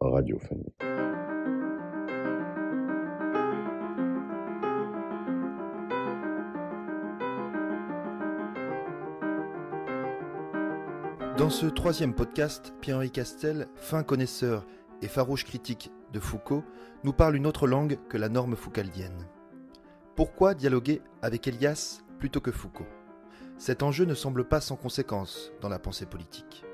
radiophonique Dans ce troisième podcast, Pierre-Henri Castel, fin connaisseur et farouche critique de Foucault, nous parle une autre langue que la norme foucaldienne. Pourquoi dialoguer avec Elias plutôt que Foucault Cet enjeu ne semble pas sans conséquence dans la pensée politique.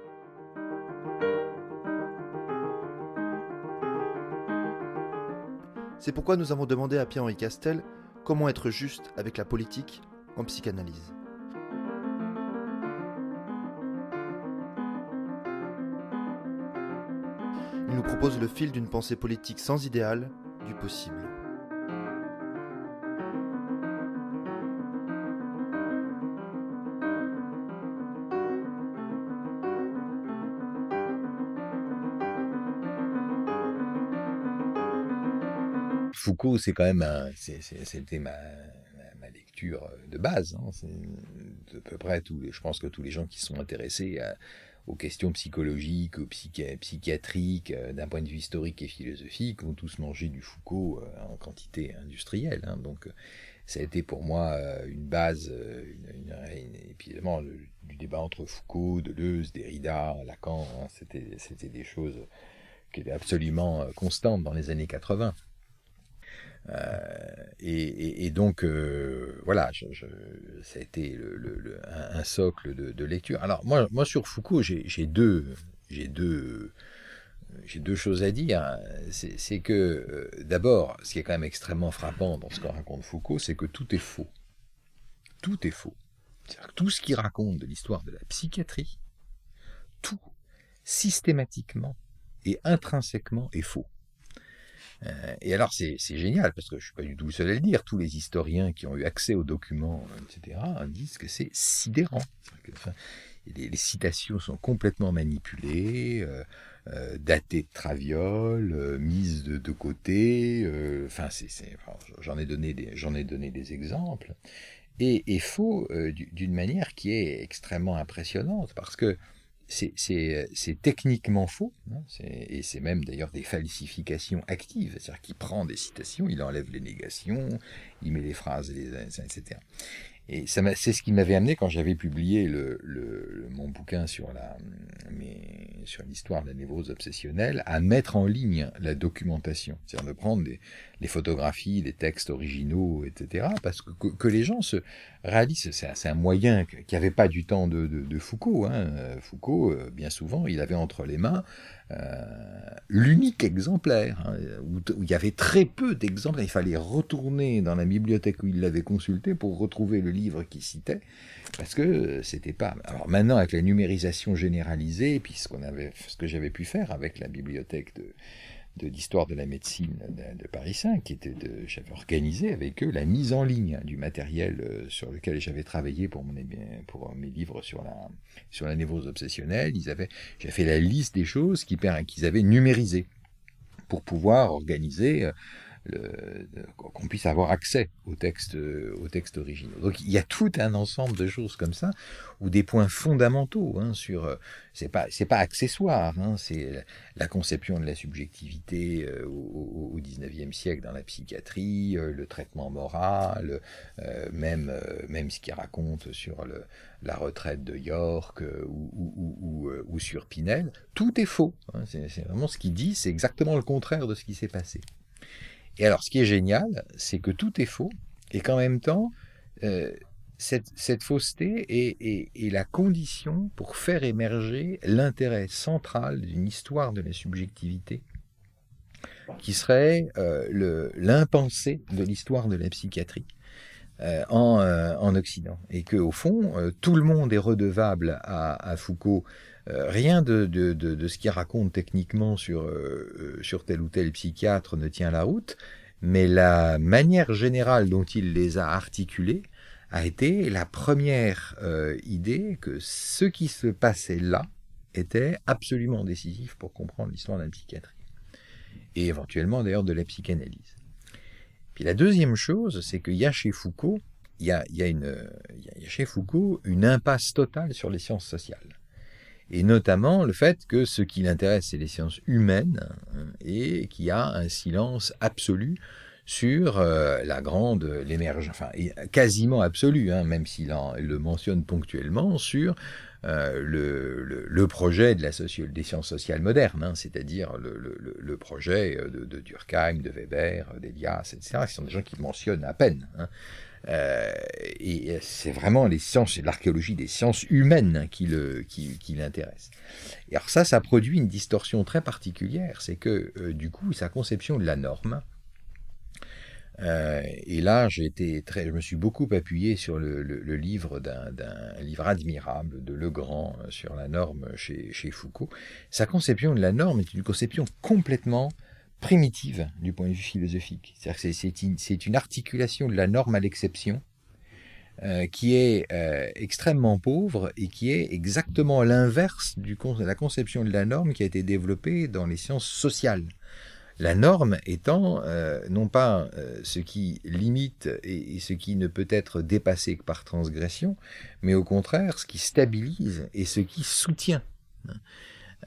C'est pourquoi nous avons demandé à Pierre-Henri Castel comment être juste avec la politique en psychanalyse. Il nous propose le fil d'une pensée politique sans idéal du possible. c'est quand même c'était ma, lecture euh, de base. Hein. peu près tous je pense que tous les gens qui sont intéressés aux questions psychologiques, aux psychiatriques, euh, d'un point de vue historique et philosophique, ont tous mangé du Foucault euh, en quantité industrielle. Hein. donc, ça a été pour moi une base, une, évidemment, du débat entre Foucault, Deleuze, Derrida, Lacan, hein, c'était, c'était des choses qui étaient absolument constantes dans les années 80. Euh, et, donc, euh, voilà, je, ça a été un, socle de, lecture. Alors, moi, moi sur Foucault, j'ai deux, deux, deux, choses à dire. C'est que, euh, d'abord, ce qui est quand même extrêmement frappant dans ce qu'en raconte Foucault, c'est que tout est faux. Tout est faux. C'est-à-dire que tout ce qu'il raconte de l'histoire de la psychiatrie, tout, systématiquement et intrinsèquement, est faux. Euh, et alors, c'est génial, parce que je ne suis pas du tout le seul à le dire, tous les historiens qui ont eu accès aux documents, euh, etc., disent que c'est sidérant. les, citations sont complètement manipulées, euh, datées de traviole, mises de, côté. Enfin, j'en ai, donné des exemples. Et, et faux d'une manière qui est extrêmement impressionnante, parce que euh, c'est techniquement faux, hein, et c'est même d'ailleurs des falsifications actives, c'est-à-dire qu'il prend des citations, il enlève les négations, il met les phrases, les, etc. Et c'est ce qui m'avait amené quand j'avais publié le, mon bouquin sur la, sur l'histoire de la névrose obsessionnelle à mettre en ligne la documentation, c'est-à-dire de prendre des, les photographies, les textes originaux, etc. Parce que, les gens se réalisent, c'est un, moyen qui n'y avait pas du temps de, Foucault. Hein. Foucault, euh, bien souvent, il avait entre les mains euh, l'unique exemplaire, hein, où, il y avait très peu d'exemples. Il fallait retourner dans la bibliothèque où il l'avait consulté pour retrouver le livre qu'il citait, parce que c'était pas. Alors maintenant, avec la numérisation généralisée, puis avait, ce que j'avais pu faire avec la bibliothèque de de l'histoire de la médecine de, Paris 5, qui était de j'avais organisé avec eux la mise en ligne hein, du matériel euh, sur lequel j'avais travaillé pour, mon, pour mes livres sur la, sur la névrose obsessionnelle. Ils avaient, fait la liste des choses qu'ils avaient numérisées pour pouvoir organiser euh, qu'on puisse avoir accès euh, aux textes, originaux. Donc il y a tout un ensemble de choses comme ça, ou des points fondamentaux hein, sur. Euh, c'est pas c'est pas accessoire. Hein, c'est la conception de la subjectivité euh, au, au, 19e siècle dans la psychiatrie, le traitement moral, même même ce qu'il raconte sur la retraite de York ou, sur Pinel. Tout est faux. Hein, c'est vraiment ce qu'il dit, c'est exactement le contraire de ce qui s'est passé. Et alors, ce qui est génial, c'est que tout est faux et qu'en même temps, euh, cette, fausseté est, la condition pour faire émerger l'intérêt central d'une histoire de la subjectivité qui serait euh, l'impensé de l'histoire de la psychiatrie. Euh, euh, en, Occident. Et que, au fond, tout le monde est redevable à Foucault euh, rien de, ce qu'il raconte techniquement euh, euh, sur, tel ou tel psychiatre ne tient la route, mais la manière générale dont il les a articulés a été la première idée que ce qui se passait là était absolument décisif pour comprendre l'histoire de la psychiatrie, et éventuellement d'ailleurs de la psychanalyse. Puis la deuxième chose, c'est qu'il y a chez Foucault, il y y a chez Foucault une impasse totale sur les sciences sociales et notamment le fait que ce qui l'intéresse, c'est les sciences humaines, hein, et qu'il y a un silence absolu sur euh, la grande, l'émergence, enfin, quasiment absolu, hein, même s'il le mentionne ponctuellement, sur euh, le, projet de la des sciences sociales modernes, hein, c'est-à-dire le, projet euh, de, Durkheim, de Weber, d'Elias, etc., qui sont des gens qui mentionnent à peine. Euh, et euh, c'est vraiment les sciences l'archéologie des sciences humaines qui l'intéresse Qui, et alors ça, ça produit une distorsion très particulière, c'est que euh, du coup, sa conception de la norme, et là, été très, je me suis beaucoup appuyé sur le, livre d'un livre admirable de Legrand sur la norme chez, Foucault. Sa conception de la norme est une conception complètement primitive du point de vue philosophique. C'est-à-dire c'est une, articulation de la norme à l'exception euh, qui est euh, extrêmement pauvre et qui est exactement l'inverse de la conception de la norme qui a été développée dans les sciences sociales. La norme étant euh, non pas ce qui limite et, ce qui ne peut être dépassé que par transgression, mais au contraire ce qui stabilise et ce qui soutient.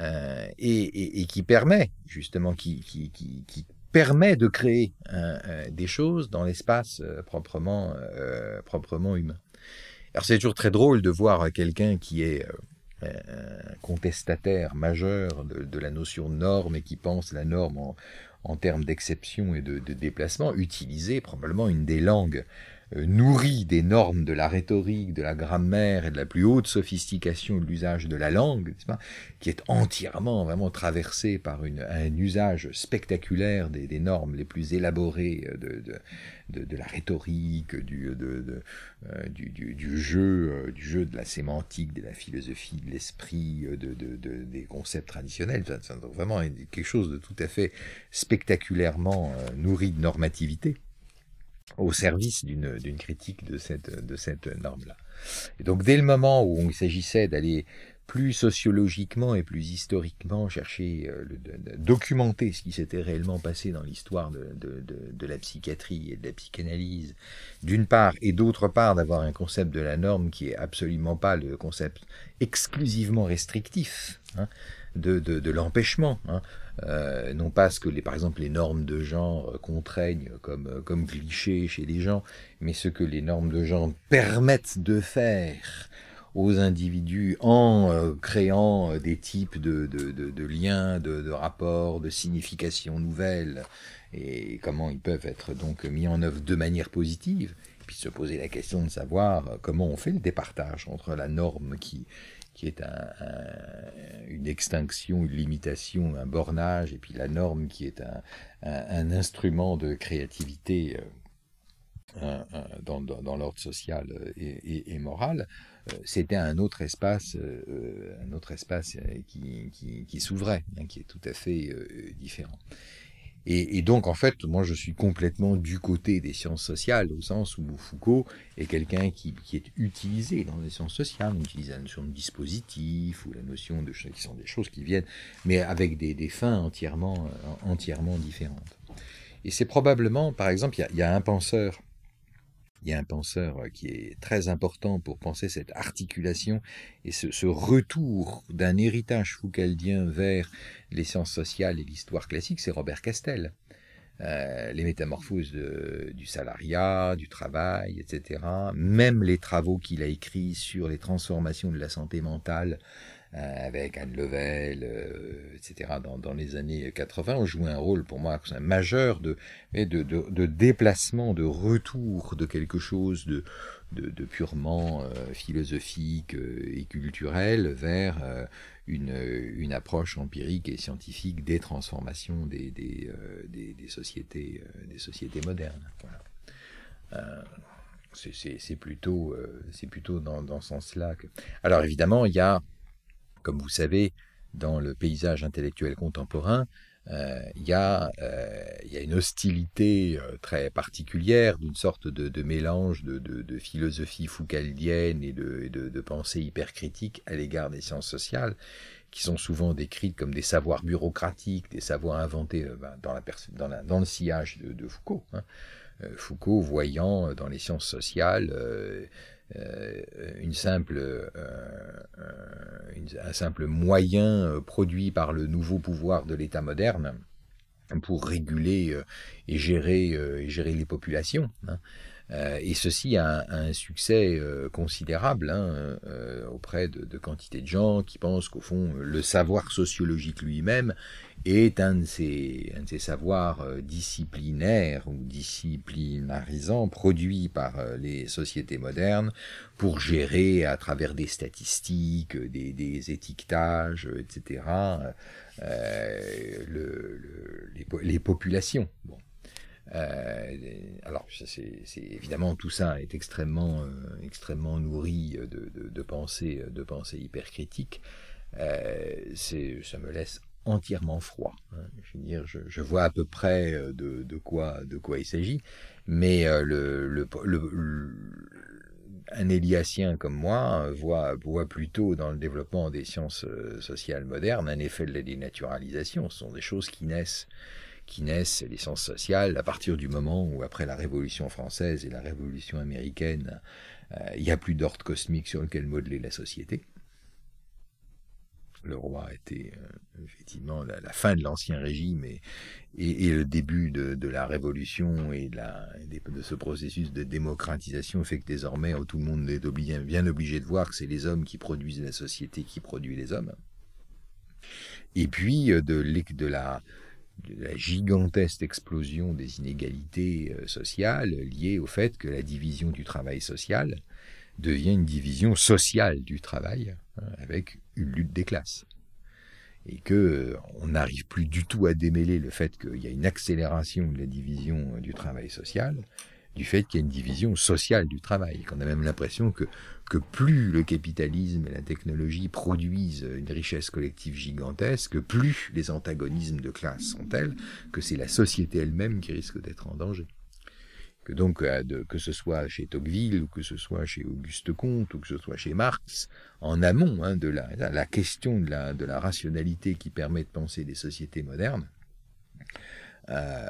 Euh, et, qui permet justement, qui, permet de créer hein, euh, des choses dans l'espace euh, proprement, humain. Alors c'est toujours très drôle de voir quelqu'un qui est un contestataire majeur de, la notion de norme et qui pense la norme en, termes d'exception et de, déplacement, utiliser probablement une des langues euh, nourri des normes de la rhétorique, de la grammaire et de la plus haute sophistication de l'usage de la langue, qui est entièrement vraiment traversé par un usage spectaculaire des, normes les plus élaborées euh, de, la rhétorique, du, euh, du, jeu, du jeu de la sémantique, de la philosophie, de l'esprit, des concepts traditionnels, vraiment quelque chose de tout à fait spectaculairement nourri de normativité au service d'une critique de cette, de cette norme-là. Et donc dès le moment où il s'agissait d'aller plus sociologiquement et plus historiquement chercher, euh, de, documenter ce qui s'était réellement passé dans l'histoire de, la psychiatrie et de la psychanalyse, d'une part, et d'autre part d'avoir un concept de la norme qui est absolument pas le concept exclusivement restrictif, hein, de, l'empêchement. Hein. Euh, non pas ce que, les, par exemple, les normes de genre euh, contraignent comme, euh, comme clichés chez les gens, mais ce que les normes de genre permettent de faire aux individus en créant des types de, liens, de, rapports, de significations nouvelles, et comment ils peuvent être donc mis en œuvre de manière positive, puis se poser la question de savoir comment on fait le départage entre la norme qui, qui est une extinction, une limitation, un bornage, et puis la norme qui est un, instrument de créativité euh, dans, l'ordre social et, moral, euh, c'était un autre espace, euh, un autre espace qui, s'ouvrait, hein, qui est tout à fait différent. Et, donc, en fait, moi, je suis complètement du côté des sciences sociales, au sens où Foucault est quelqu'un qui, est utilisé dans les sciences sociales. On utilise la notion de dispositif ou la notion de qui sont des choses qui viennent, mais avec des, fins entièrement, euh, entièrement différentes. Et c'est probablement, par exemple, il y, a un penseur il y a un penseur euh, qui est très important pour penser cette articulation et ce, retour d'un héritage foucaldien vers les sciences sociales et l'histoire classique, c'est Robert Castel. Euh, les métamorphoses du salariat, du travail, etc. Même les travaux qu'il a écrits sur les transformations de la santé mentale euh, avec Anne Level, euh, etc. Dans, les années 80, ont joué un rôle pour moi un majeur de, de, déplacement, de retour de quelque chose de, de, purement euh, philosophique et culturel vers une, une, approche empirique et scientifique des transformations des, des, sociétés, des sociétés modernes. c'est plutôt, c'est plutôt dans, dans ce sens-là que. Alors évidemment, il y a comme vous savez, dans le paysage intellectuel contemporain, euh, euh, il y, a une hostilité euh, très particulière, d'une sorte de, mélange de, philosophie foucaldienne et de, pensée hypercritique à l'égard des sciences sociales, qui sont souvent décrites comme des savoirs bureaucratiques, des savoirs inventés ben, dans, la le sillage de, Foucault. Hein. Foucault voyant dans les sciences sociales euh, une simple, euh, euh, un simple moyen produit par le nouveau pouvoir de l'État moderne pour réguler et gérer, gérer les populations. Hein. Euh, et ceci a, un succès euh, considérable hein, euh, auprès de, de, quantité de gens qui pensent qu'au fond, le savoir sociologique lui-même est un de ces, un de ces savoirs disciplinaires ou disciplinarisants produits par les sociétés modernes pour gérer à travers des statistiques, des, des étiquetages, etc., euh, le, les, les, populations. Euh, alors, c'est évidemment tout ça est extrêmement, euh, extrêmement nourri de, pensées, de pensées hypercritiques. Euh, ça me laisse entièrement froid. Hein. Je, veux dire, je, vois à peu près de, quoi, de quoi il s'agit, mais un éliacien comme moi voit, voit, plutôt dans le développement des sciences sociales modernes un effet de la dénaturalisation. Ce sont des choses qui naissent qui naissent, les sociale, sociales, à partir du moment où, après la Révolution française et la Révolution américaine, euh, il n'y a plus d'ordre cosmique sur lequel modeler la société. Le roi était euh, effectivement la, fin de l'Ancien Régime et, et, le début de, la Révolution et de, de, ce processus de démocratisation fait que désormais oh, tout le monde est bien obligé de voir que c'est les hommes qui produisent la société qui produit les hommes. Et puis euh, de, de la, la gigantesque explosion des inégalités euh, sociales liées au fait que la division du travail social devient une division sociale du travail hein, avec une lutte des classes et que euh, on n'arrive plus du tout à démêler le fait qu'il y a une accélération de la division euh, du travail social du fait qu'il y a une division sociale du travail, qu'on a même l'impression que que plus le capitalisme et la technologie produisent une richesse collective gigantesque, plus les antagonismes de classe sont tels que c'est la société elle-même qui risque d'être en danger. Que donc, euh, que ce soit chez Tocqueville, ou que ce soit chez Auguste Comte, ou que ce soit chez Marx, en amont hein, de la, question de la, de la rationalité qui permet de penser des sociétés modernes, euh,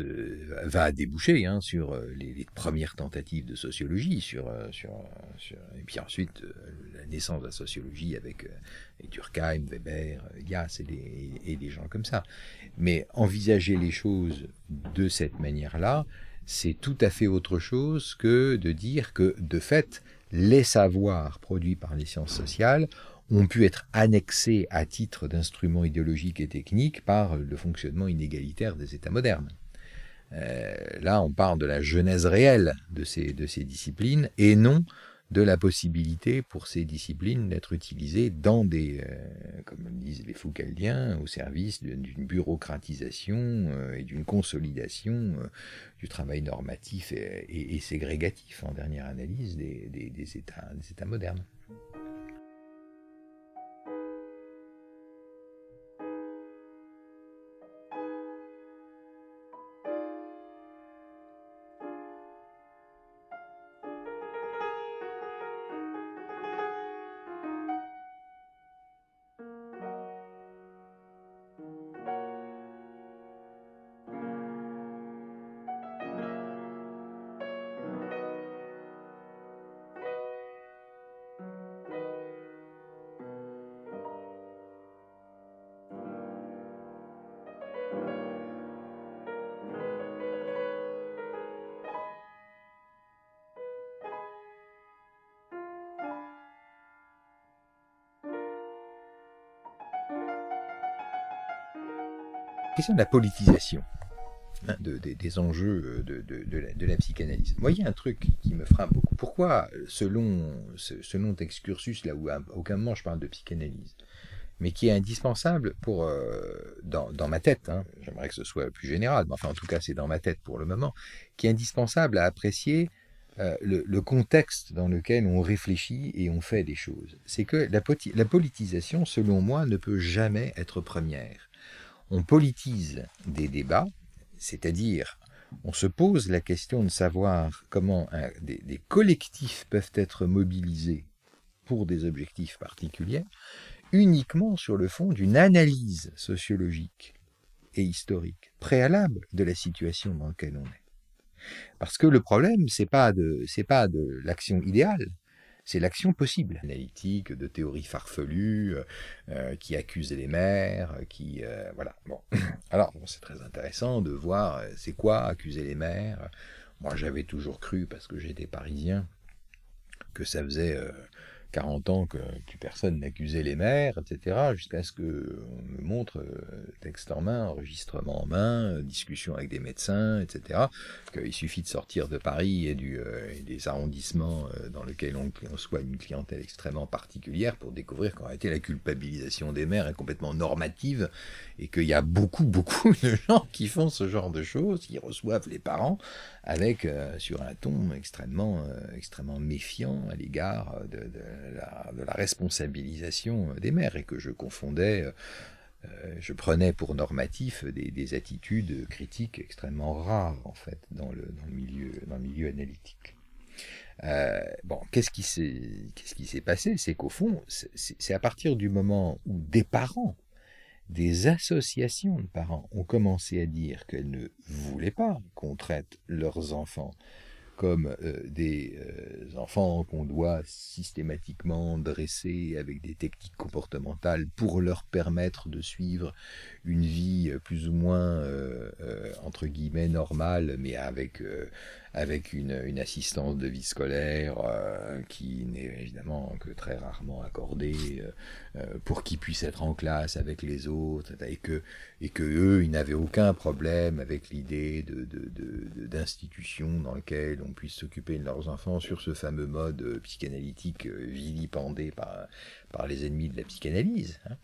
euh, va déboucher hein, sur euh, les, premières tentatives de sociologie, sur, et puis ensuite la naissance de la sociologie avec Durkheim, Weber, Yass et des gens comme ça. Mais envisager les choses de cette manière-là, c'est tout à fait autre chose que de dire que, de fait, les savoirs produits par les sciences sociales ont pu être annexés à titre d'instruments idéologiques et techniques par le fonctionnement inégalitaire des États modernes. Euh, là, on parle de la genèse réelle de ces, disciplines et non de la possibilité pour ces disciplines d'être utilisées dans des, euh, comme disent les Foucauldiens, au service d'une bureaucratisation euh, et d'une consolidation du travail normatif et, ségrégatif, en dernière analyse, des états modernes. question de la politisation hein, des enjeux euh, de, la, psychanalyse. Moi, un truc qui me frappe beaucoup. Pourquoi, selon ce, là où à aucun moment je parle de psychanalyse, mais qui est indispensable pour, euh, dans, ma tête, hein, j'aimerais que ce soit plus général, mais enfin en tout cas c'est dans ma tête pour le moment, qui est indispensable à apprécier euh, le, contexte dans lequel on réfléchit et on fait des choses. C'est que la politisation, selon moi, ne peut jamais être première on politise des débats, c'est-à-dire on se pose la question de savoir comment des, des, collectifs peuvent être mobilisés pour des objectifs particuliers, uniquement sur le fond d'une analyse sociologique et historique préalable de la situation dans laquelle on est. Parce que le problème, c'est pas de, c'est pas de l'action idéale, c'est l'action possible. Analytique, de théories farfelues, euh, euh, qui accusent les maires, euh, qui... voilà. Bon. Alors, c'est très intéressant de voir c'est quoi accuser les maires. Moi, j'avais toujours cru, parce que j'étais parisien, que ça faisait... 40 ans que plus personne n'accusait les maires, etc., jusqu'à ce qu'on me montre euh, texte en main, enregistrement en main, euh, discussion avec des médecins, etc., qu'il suffit de sortir de Paris et, du, euh, des arrondissements dans lesquels on, on, une clientèle extrêmement particulière pour découvrir qu'en réalité la culpabilisation des maires est complètement normative et qu'il y a beaucoup, beaucoup de gens qui font ce genre de choses, qui reçoivent les parents avec euh, sur un ton extrêmement, euh, extrêmement méfiant à l'égard de, la, responsabilisation des mères et que je confondais, euh, je prenais pour normatif des, attitudes critiques extrêmement rares en fait dans le, dans le, milieu, dans le milieu analytique. bon, qu'est-ce qui qu'est-ce qui s'est passé C'est qu'au fond, c'est à partir du moment où des parents des associations de parents ont commencé à dire qu'elles ne voulaient pas qu'on traite leurs enfants comme euh, des euh, enfants qu'on doit systématiquement dresser avec des techniques comportementales pour leur permettre de suivre une vie euh, plus ou moins euh, euh, entre guillemets normale, mais avec avec une, assistance de vie scolaire qui n'est évidemment que très rarement accordée pour qu'ils puissent être en classe avec les autres et que et que eux ils n'avaient aucun problème avec l'idée de, d'institution dans laquelle on puisse s'occuper de leurs enfants sur ce fameux mode psychanalytique vilipendé par par les ennemis de la psychanalyse, hein,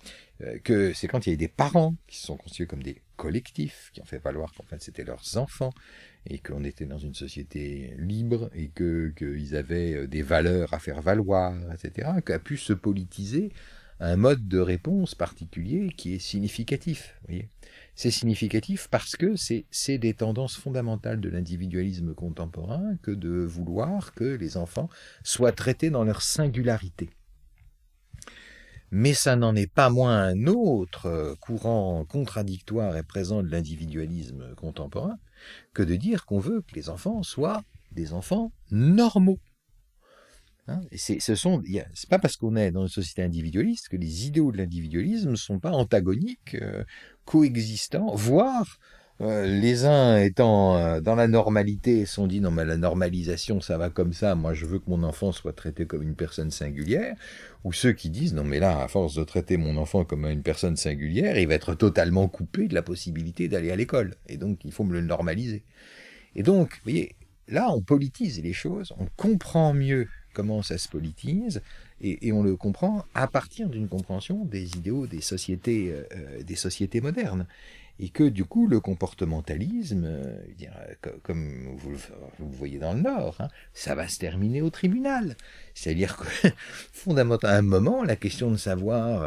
euh, que c'est quand il y a des parents qui se sont conçus comme des collectifs, qui ont fait valoir qu'en fait c'était leurs enfants, et qu'on était dans une société libre, et qu'ils avaient euh, des valeurs à faire valoir, etc., qu'a pu se politiser un mode de réponse particulier qui est significatif. C'est significatif parce que c'est des tendances fondamentales de l'individualisme contemporain que de vouloir que les enfants soient traités dans leur singularité mais ça n'en est pas moins un autre courant contradictoire et présent de l'individualisme contemporain que de dire qu'on veut que les enfants soient des enfants normaux. Hein, c'est ce sont, pas parce qu'on est dans une société individualiste que les idéaux de l'individualisme ne sont pas antagoniques, euh, coexistants, voire euh, les uns étant euh, dans la normalité sont dit non mais la normalisation ça va comme ça, moi je veux que mon enfant soit traité comme une personne singulière, ou ceux qui disent non mais là à force de traiter mon enfant comme une personne singulière, il va être totalement coupé de la possibilité d'aller à l'école, et donc il faut me le normaliser. Et donc, vous voyez, là on politise les choses, on comprend mieux comment ça se politise, et, on le comprend à partir d'une compréhension des idéaux des sociétés, euh, euh, des sociétés modernes. Et que du coup, le comportementalisme, euh, comme vous, vous, le voyez dans le Nord, hein, ça va se terminer au tribunal. C'est-à-dire que, fondamentalement, à un moment, la question de savoir,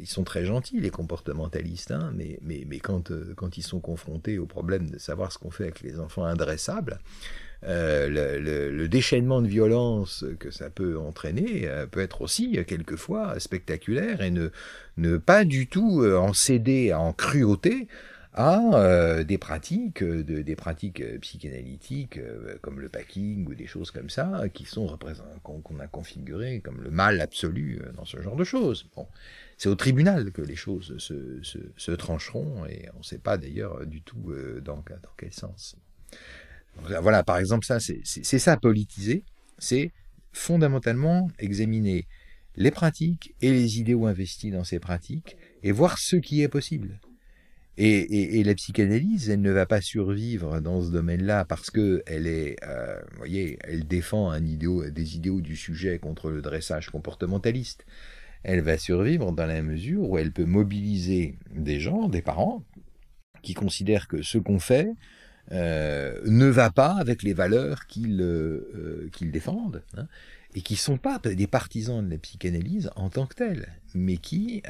ils sont très gentils, les comportementalistes, hein, mais, mais, mais quand, quand ils sont confrontés au problème de savoir ce qu'on fait avec les enfants indressables, euh, le, déchaînement de violence que ça peut entraîner euh, peut être aussi euh, quelquefois spectaculaire et ne, ne pas du tout en céder en cruauté à des pratiques, des pratiques psychanalytiques comme le packing ou des choses comme ça qui sont qu'on a configurées comme le mal absolu dans ce genre de choses. Bon, c'est au tribunal que les choses se, se trancheront et on ne sait pas d'ailleurs du tout dans, dans quel sens. Voilà, par exemple, ça, c'est ça, politiser, c'est fondamentalement examiner les pratiques et les idéaux investis dans ces pratiques et voir ce qui est possible. Et, la psychanalyse, elle ne va pas survivre dans ce domaine-là parce que elle est, euh, voyez, elle défend des idéaux du sujet contre le dressage comportementaliste. Elle va survivre dans la mesure où elle peut mobiliser des gens, des parents, qui considèrent que ce qu'on fait, euh, ne va pas avec les valeurs qu'ils euh, euh, défendent, hein, et qui ne sont pas des partisans de la psychanalyse en tant que telle, mais qui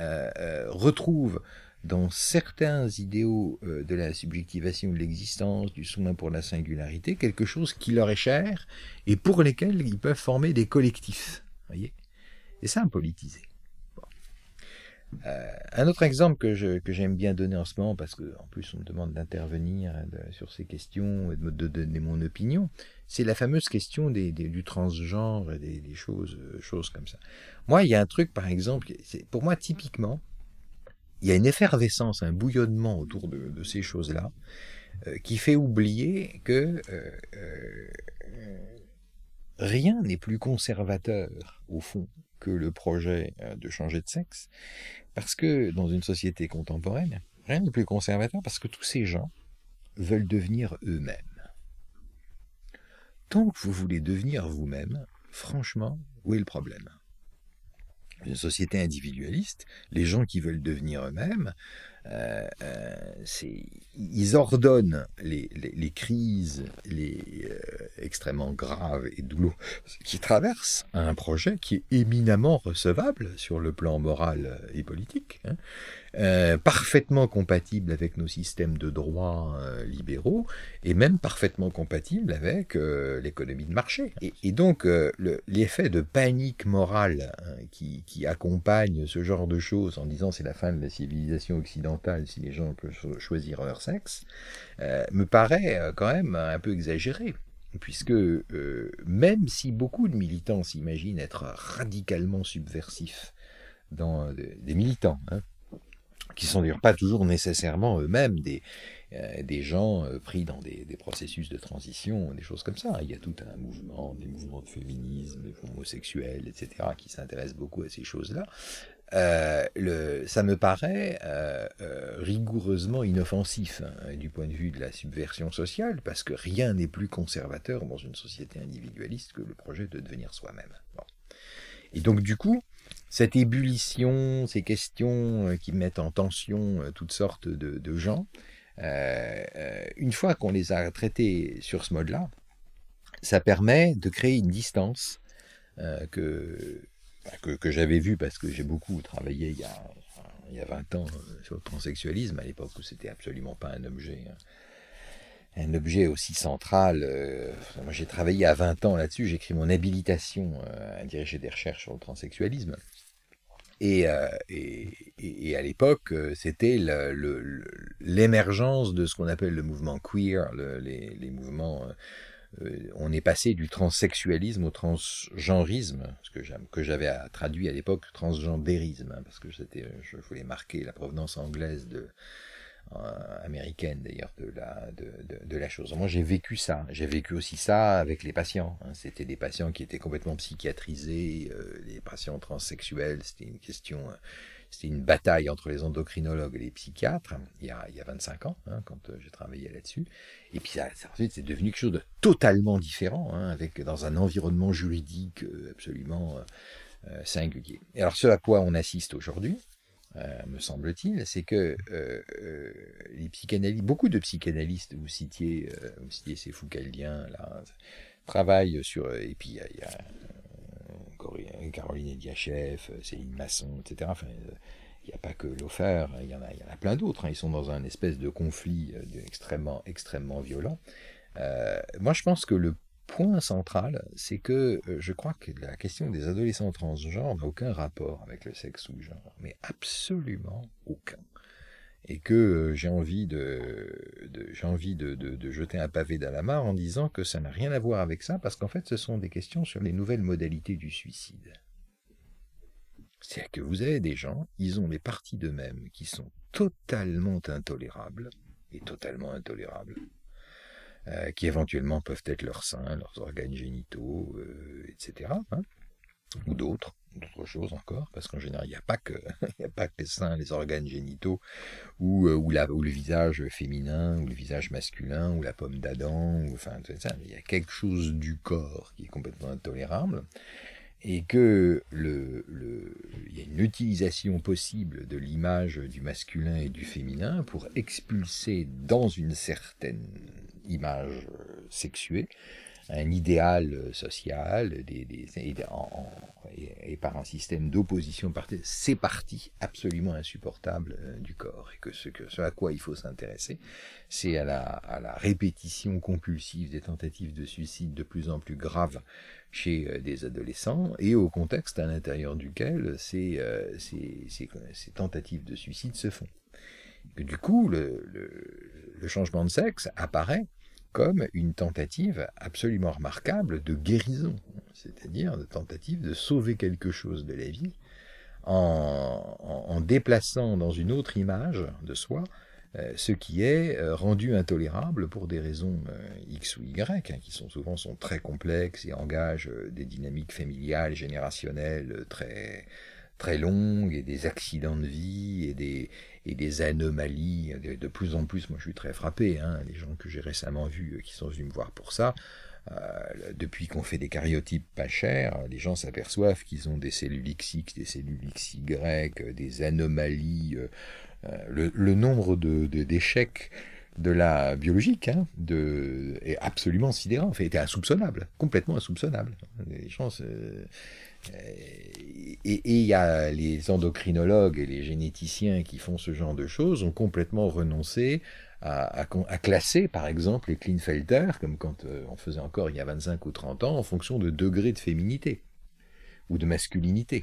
retrouvent dans certains idéaux de la subjectivation de l'existence, du soin pour la singularité, quelque chose qui leur est cher et pour lesquels ils peuvent former des collectifs. Voyez et ça, politisé euh, un autre exemple que, j'aime bien donner en ce moment, parce qu'en plus on me demande d'intervenir hein, sur ces questions et de, donner mon opinion, c'est la fameuse question du transgenre et des, choses, euh, choses comme ça. Moi, il y a un truc, par exemple, c'est, pour moi, typiquement, il y a une effervescence, un bouillonnement autour de, ces choses-là, euh, qui fait oublier que rien n'est plus conservateur, au fond, que le projet euh, de changer de sexe, parce que dans une société contemporaine, rien de plus conservateur, parce que tous ces gens veulent devenir eux-mêmes. Tant que vous voulez devenir vous-même, franchement, où est le problème Une société individualiste, les gens qui veulent devenir eux-mêmes euh, euh, ils ordonnent les, crises les, euh, extrêmement graves et douloureuses qui traversent un projet qui est éminemment recevable sur le plan moral et politique, hein. parfaitement compatible avec nos systèmes de droits libéraux et même parfaitement compatible avec l'économie de marché. Et, donc l'effet de panique morale hein, qui, qui accompagne ce genre de choses en disant c'est la fin de la civilisation occidentale, si les gens peuvent choisir leur sexe, euh, me paraît euh, quand même un peu exagéré puisque euh, même si beaucoup de militants s'imaginent être radicalement subversifs, dans, des militants, hein, qui sont d'ailleurs pas toujours nécessairement eux-mêmes des, euh, des gens euh, pris dans des, processus de transition, des choses comme ça. Il y a tout un mouvement, des mouvements de féminisme, des homosexuels, etc., qui s'intéressent beaucoup à ces choses-là. Euh, ça me paraît rigoureusement inoffensif hein, du point de vue de la subversion sociale, parce que rien n'est plus conservateur dans une société individualiste que le projet de devenir soi-même. Et donc du coup, cette ébullition, ces questions qui mettent en tension toutes sortes de gens, euh, euh, une fois qu'on les a traités sur ce mode-là, ça permet de créer une distance euh, bah, que, que, j'avais vue parce que j'ai beaucoup travaillé il y a, il y 20 ans sur le transsexualisme, à l'époque où c'était absolument pas un objet. Hein. un objet aussi central. moi, j'ai travaillé à 20 ans là-dessus, j'ai écrit mon habilitation à diriger des recherches sur le transsexualisme. Euh, et, et, et à l'époque, euh, c'était l'émergence de ce qu'on appelle le mouvement queer, le, les, mouvements. Euh, on est passé du transsexualisme au transgenrisme, que j'avais traduit à l'époque transgendérisme, hein, parce que je voulais marquer la provenance anglaise de, euh, américaine d'ailleurs de la, de, la chose. Moi j'ai vécu ça, j'ai vécu aussi ça avec les patients. Hein. C'était des patients qui étaient complètement psychiatrisés, Les euh, patients transsexuels, c'était une question, euh, c'était une bataille entre les endocrinologues et les psychiatres hein, il y a, il y 25 ans hein, quand j'ai travaillé là-dessus. Et puis ça, ça ensuite c'est devenu quelque chose de totalement différent, avec dans un environnement juridique absolument singulier. Et alors ce à quoi on assiste aujourd'hui, euh, me semble-t-il, c'est que euh, euh, les psychanalystes, beaucoup de psychanalystes, vous citiez, vous citiez ces Foucaldiens, travaillent sur, et puis il y, a, Caroline Ediachev, Céline Masson, etc. il n'y a pas que Lofer, hein, il y, en a, plein d'autres. Hein, ils sont dans un espèce de conflit extrêmement, extrêmement violent. moi, je pense que le point central, c'est que euh, je crois que la question des adolescents transgenres n'a aucun rapport avec le sexe ou le genre, mais absolument aucun. Et que euh, j'ai envie, de, envie jeter un pavé dans la mare en disant que ça n'a rien à voir avec ça, parce qu'en fait ce sont des questions sur les nouvelles modalités du suicide. C'est-à-dire que vous avez des gens, ils ont des parties d'eux-mêmes qui sont totalement intolérables, et totalement intolérables, euh, qui éventuellement peuvent être leurs seins, leurs organes génitaux, euh, etc. Hein. ou d'autres, d'autres choses encore, parce qu'en général, il n'y a, pas que, a pas les seins, les organes génitaux, euh, ou, le visage féminin, ou le visage masculin, ou la pomme d'Adam, ou, enfin, il y a quelque chose du corps qui est complètement intolérable et que le, y a une utilisation possible de l'image du masculin et du féminin pour expulser dans une certaine image euh, sexuée, un idéal euh, social des, et, par un système d'opposition c'est parti absolument insupportable euh, du corps. Et que ce, que à quoi il faut s'intéresser, c'est à la, à la répétition compulsive des tentatives de suicide de plus en plus graves chez des adolescents et au contexte à l'intérieur duquel ces, ces, tentatives de suicide se font. Du coup, le, changement de sexe apparaît comme une tentative absolument remarquable de guérison, c'est-à-dire de tentative de sauver quelque chose de la vie en, en, déplaçant dans une autre image de soi euh, ce qui est euh, rendu intolérable pour des raisons euh, X ou Y, hein, qui sont souvent sont très complexes et engagent des dynamiques familiales, générationnelles très, très longues, et des accidents de vie, et des, et des anomalies. De, plus en plus, moi je suis très frappé, hein, les gens que j'ai récemment vus euh, qui sont venus me voir pour ça. Euh, depuis qu'on fait des cariotypes pas chers, les gens s'aperçoivent qu'ils ont des cellules XX, des cellules XY, euh, des anomalies. le, nombre d'échecs de, d'échecs de, la biologique hein, de, est absolument sidérant, en fait, était insoupçonnable, complètement insoupçonnable. Les gens et il y a les endocrinologues et les généticiens qui font ce genre de choses ont complètement renoncé à, à classer, par exemple, les Klinefelter, comme quand euh, on faisait encore il y a 25 ou 30 ans, en fonction de degré de féminité ou de masculinité.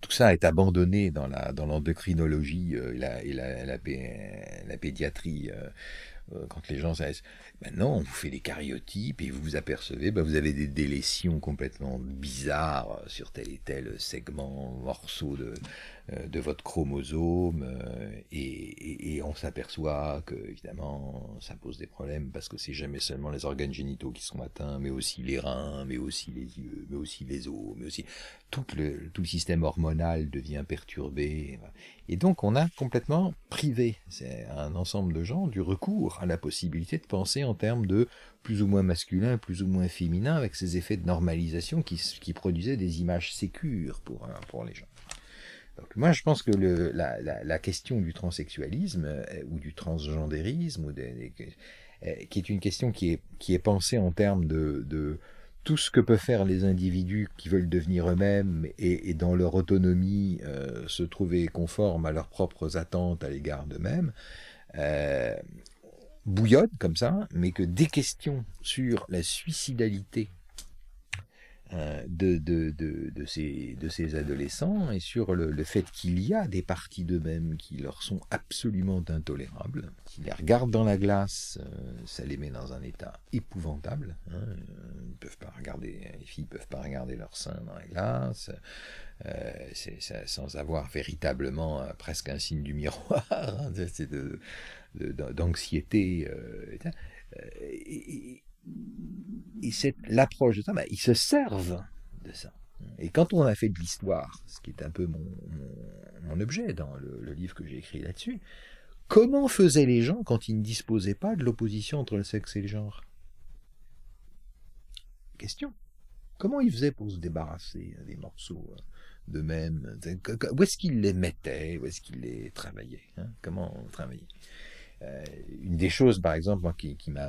Tout ça est abandonné dans l'endocrinologie dans euh, et, la, et la pédiatrie euh, euh, quand les gens disent maintenant on vous fait des caryotypes et vous vous apercevez, ben vous avez des délétions complètement bizarres sur tel et tel segment, morceau de, euh, de votre chromosome, euh, et, et on s'aperçoit que évidemment ça pose des problèmes parce que c'est jamais seulement les organes génitaux qui sont atteints, mais aussi les reins, mais aussi les yeux, mais aussi les os, mais aussi tout le, tout le système hormonal devient perturbé. Ben, et donc on a complètement privé un ensemble de gens du recours à la possibilité de penser en termes de plus ou moins masculin, plus ou moins féminin, avec ces effets de normalisation qui, qui produisaient des images sécures pour, euh, pour les gens. Donc moi, je pense que le, la, question du transsexualisme euh, ou du transgendérisme, ou euh, qui est une question qui est, qui est pensée en termes de tout ce que peuvent faire les individus qui veulent devenir eux-mêmes et, dans leur autonomie euh, se trouver conformes à leurs propres attentes à l'égard d'eux-mêmes, euh, bouillonne comme ça, mais que des questions sur la suicidalité euh, de, de, ces, de ces adolescents et sur le, fait qu'il y a des parties d'eux-mêmes qui leur sont absolument intolérables. qui les regardent dans la glace, euh, ça les met dans un état épouvantable. Hein, euh, ils peuvent pas regarder, les filles peuvent pas regarder leur sein dans la glace, euh, sans avoir véritablement presque un signe du miroir, c'est d'anxiété. De, et, et c'est l'approche de ça, bah, ils se servent de ça. Et quand on a fait de l'histoire, ce qui est un peu mon, objet dans le, livre que j'ai écrit là-dessus, comment faisaient les gens quand ils ne disposaient pas de l'opposition entre le sexe et le genre Question. Comment ils faisaient pour se débarrasser des morceaux euh, d'eux-mêmes Où est-ce qu'ils les mettaient Où est-ce qu'ils les travaillaient hein Comment on euh, Une des choses, par exemple, qui, qui m'a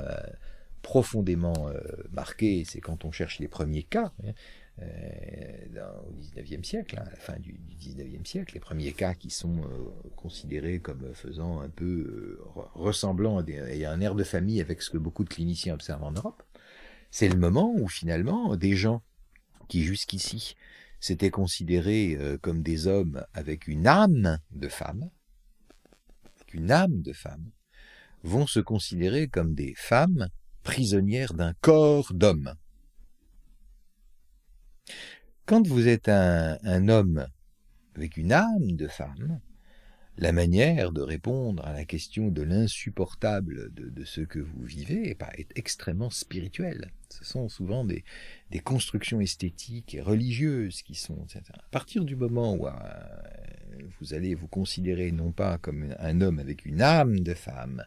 profondément euh, marqué, c'est quand on cherche les premiers cas hein, euh, au 19e siècle, hein, à la fin du, XIXe 19e siècle, les premiers cas qui sont euh, considérés comme faisant un peu ressemblant et un air de famille avec ce que beaucoup de cliniciens observent en Europe, c'est le moment où finalement des gens qui jusqu'ici s'étaient considérés comme des hommes avec une âme de femme, avec une âme de femme, vont se considérer comme des femmes prisonnière d'un corps d'homme. Quand vous êtes un, homme avec une âme de femme, la manière de répondre à la question de l'insupportable de, ce que vous vivez est extrêmement spirituelle. Ce sont souvent des, constructions esthétiques et religieuses qui sont... À partir du moment où euh, vous allez vous considérer non pas comme un homme avec une âme de femme,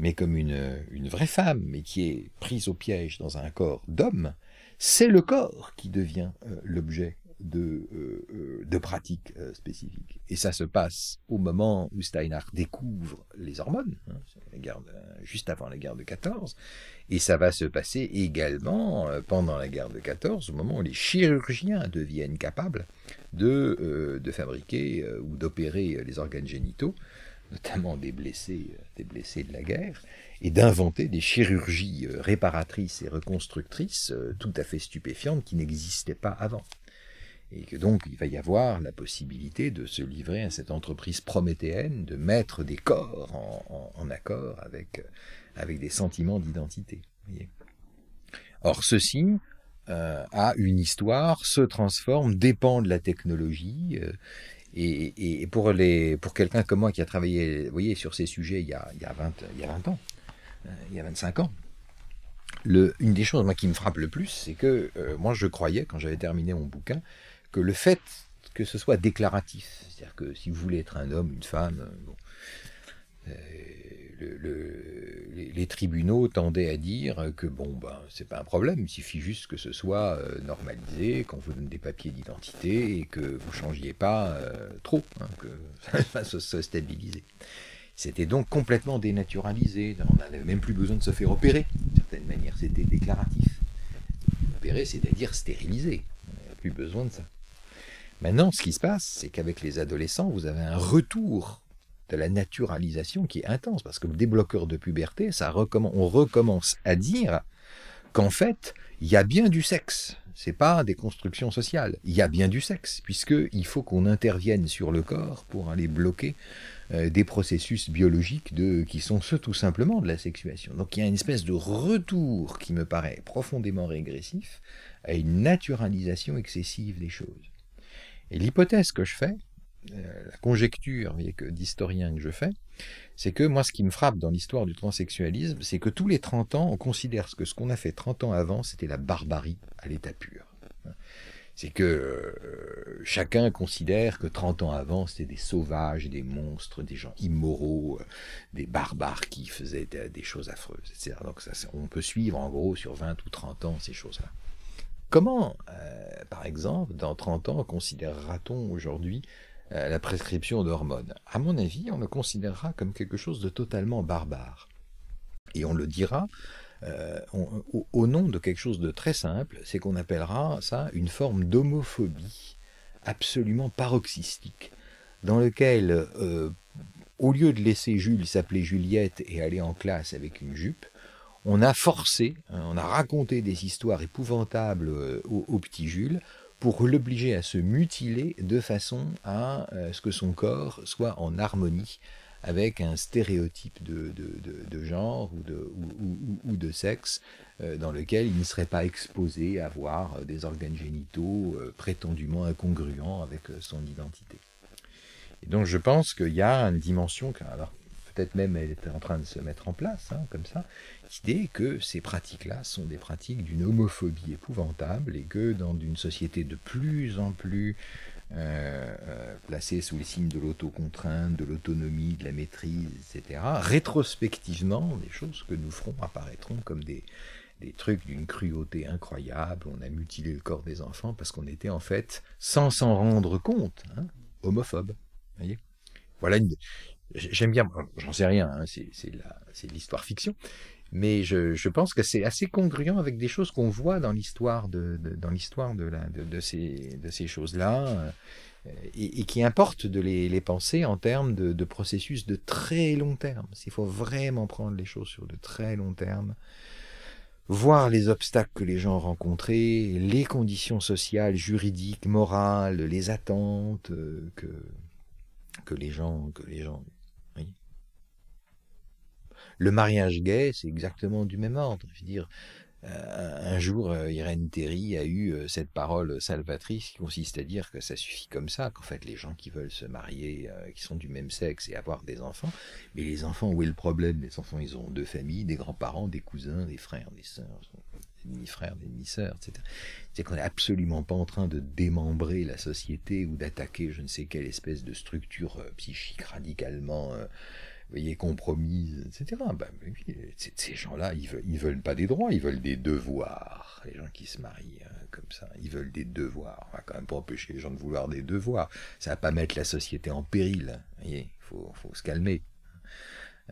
mais comme une, vraie femme, mais qui est prise au piège dans un corps d'homme, c'est le corps qui devient euh, l'objet de, euh, euh, pratiques spécifiques. Et ça se passe au moment où Steinhardt découvre les hormones, hein, juste avant la guerre de 14, et ça va se passer également pendant la guerre de 14, au moment où les chirurgiens deviennent capables de fabriquer ou d'opérer les organes génitaux notamment des blessés, euh, des blessés de la guerre, et d'inventer des chirurgies euh, réparatrices et reconstructrices euh, tout à fait stupéfiantes qui n'existaient pas avant. Et que donc il va y avoir la possibilité de se livrer à cette entreprise prométhéenne de mettre des corps en, accord avec, avec des sentiments d'identité. Or ceci, a une histoire, se transforme, dépend de la technologie, et, pour, les, pour quelqu'un comme moi qui a travaillé voyez, sur ces sujets il y a, il y a, 20, il y a ans, euh, il y a 25 ans, le, une des choses moi, qui me frappe le plus, c'est que euh, moi je croyais, quand j'avais terminé mon bouquin, que le fait que ce soit déclaratif, c'est-à-dire que si vous voulez être un homme, une femme, euh, bon, les tribunaux tendaient à dire que bon, ben, c'est pas un problème, il suffit juste que ce soit euh, normalisé, qu'on vous donne des papiers d'identité et que vous ne changiez pas euh, trop, hein, que ça se, stabilisé. C'était donc complètement dénaturalisé, on n'avait même plus besoin de se faire opérer, d'une certaine manière, c'était déclaratif. Opérer, c'est-à-dire stériliser, on n'avait plus besoin de ça. Maintenant, ce qui se passe, c'est qu'avec les adolescents, vous avez un retour de la naturalisation qui est intense, parce que le débloqueur de puberté, ça on recommence à dire qu'en fait, il y a bien du sexe. C'est pas des constructions sociales. Il y a bien du sexe, puisque il faut qu'on intervienne sur le corps pour aller bloquer euh, des processus biologiques de, qui sont ceux tout simplement de la sexuation. Donc il y a une espèce de retour qui me paraît profondément régressif à une naturalisation excessive des choses. Et l'hypothèse que je fais, euh, la conjecture, que d'historien que je fais, c'est que moi, ce qui me frappe dans l'histoire du transsexualisme, c'est que tous les 30 ans, on considère que ce qu'on a fait 30 ans avant, c'était la barbarie à l'état pur. C'est que euh, chacun considère que 30 ans avant, c'était des sauvages, des monstres, des gens immoraux, euh, des barbares qui faisaient des, choses affreuses, etc. Donc on peut suivre en gros sur 20 ou 30 ans ces choses-là. Comment, par exemple, dans 30 ans, considérera-t-on aujourd'hui euh, la prescription d'hormones. À mon avis, on le considérera comme quelque chose de totalement barbare. Et on le dira euh, au, nom de quelque chose de très simple, c'est qu'on appellera ça une forme d'homophobie absolument paroxystique, dans laquelle, euh, au lieu de laisser Jules s'appeler Juliette et aller en classe avec une jupe, on a forcé, hein, on a raconté des histoires épouvantables au petit Jules pour l'obliger à se mutiler de façon à euh, ce que son corps soit en harmonie avec un stéréotype de, genre ou de, ou, de sexe euh, dans lequel il ne serait pas exposé à voir euh, des organes génitaux prétendument incongruents avec son identité. Et donc je pense qu'il y a une dimension, alors peut-être même elle est en train de se mettre en place, hein, comme ça, l'idée que ces pratiques-là sont des pratiques d'une homophobie épouvantable et que dans une société de plus en plus euh, euh, placée sous les signes de l'autocontrainte, de l'autonomie, de la maîtrise, etc., rétrospectivement, les choses que nous ferons apparaîtront comme des, trucs d'une cruauté incroyable, on a mutilé le corps des enfants parce qu'on était en fait, sans s'en rendre compte, hein, homophobe. voilà une, j'aime bien, j'en sais rien, hein, c'est c'est l'histoire fiction, mais je, je pense que c'est assez congruent avec des choses qu'on voit dans l'histoire de, dans l'histoire de, de, ces, de ces choses-là, euh, et, qui importe de les, les penser en termes de, processus de très long terme. s'il faut vraiment prendre les choses sur de très long terme voir les obstacles que les gens rencontrés les conditions sociales, juridiques, morales, les attentes euh, que, que les gens, que les gens le mariage gay, c'est exactement du même ordre. Je veux dire, euh, un jour, euh, Irène Théry a eu euh, cette parole salvatrice qui consiste à dire que ça suffit comme ça, qu'en fait les gens qui veulent se marier, qui sont du même sexe et avoir des enfants, mais les enfants, où est le problème Les enfants, ils ont deux familles, des grands-parents, des cousins, des frères, des sœurs, des demi-frères, des demi-sœurs, etc. C'est qu'on n'est absolument pas en train de démembrer la société ou d'attaquer je ne sais quelle espèce de structure psychique radicalement voyez, compromise, etc. Ben, bah, oui, ces gens-là, ils veulent, veulent pas des droits, ils veulent des devoirs. Les gens qui se marient hein, comme ça, ils veulent des devoirs. On va quand même pas empêcher les gens de vouloir des devoirs. Ça ne va pas mettre la société en péril. Il hein. faut, se calmer.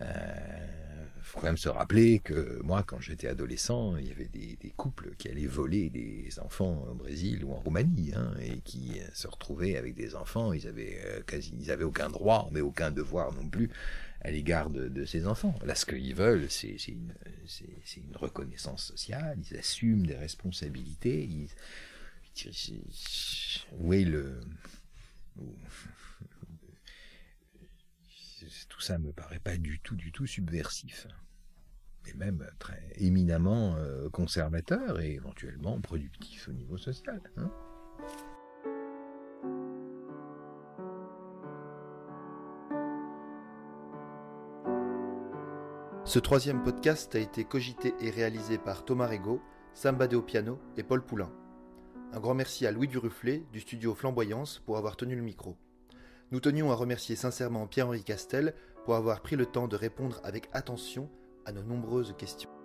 Il euh, faut quand même se rappeler que moi, quand j'étais adolescent, il y avait des, couples qui allaient voler des enfants au Brésil ou en Roumanie, hein, et qui euh, se retrouvaient avec des enfants. Ils avaient euh, quasi, ils avaient aucun droit, mais aucun devoir non plus à l'égard de, ses enfants. Là, ce qu'ils veulent, c'est une, reconnaissance sociale, ils assument des responsabilités. Ils, où est le... Tout ça me paraît pas du tout, du tout subversif et même très éminemment euh, conservateur et éventuellement productif au niveau social. Hein. Ce troisième podcast a été cogité et réalisé par Thomas Rego, Sam piano et Paul Poulain. Un grand merci à Louis Durufflet du studio Flamboyance pour avoir tenu le micro. Nous tenions à remercier sincèrement Pierre-Henri Castel pour avoir pris le temps de répondre avec attention à nos nombreuses questions.